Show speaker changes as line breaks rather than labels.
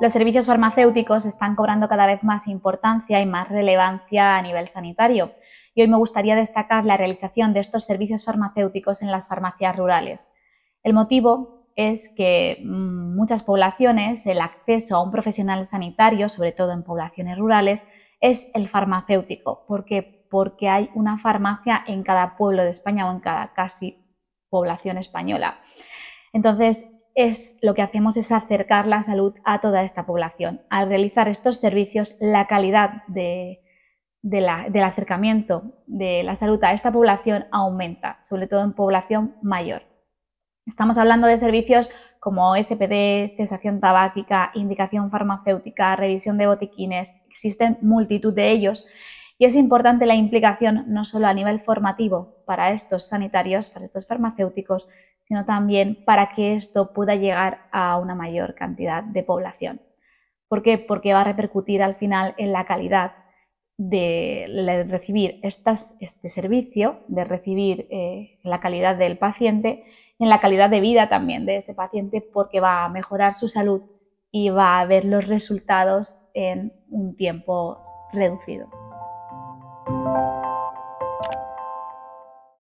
Los servicios farmacéuticos están cobrando cada vez más importancia y más relevancia a nivel sanitario. Y hoy me gustaría destacar la realización de estos servicios farmacéuticos en las farmacias rurales. El motivo es que mm, muchas poblaciones el acceso a un profesional sanitario, sobre todo en poblaciones rurales, es el farmacéutico. ¿Por qué? Porque hay una farmacia en cada pueblo de España o en cada casi población española. Entonces, es lo que hacemos es acercar la salud a toda esta población. Al realizar estos servicios, la calidad de, del acercamiento de la salud a esta población aumenta, sobre todo en población mayor. Estamos hablando de servicios como SPD, cesación tabáquica, indicación farmacéutica, revisión de botiquines, existen multitud de ellos y es importante la implicación no solo a nivel formativo para estos sanitarios, para estos farmacéuticos, sino también para que esto pueda llegar a una mayor cantidad de población. ¿Por qué? Porque va a repercutir al final en la calidad de recibir este servicio, de recibir eh, la calidad del paciente en la calidad de vida también de ese paciente porque va a mejorar su salud y va a ver los resultados en un tiempo reducido.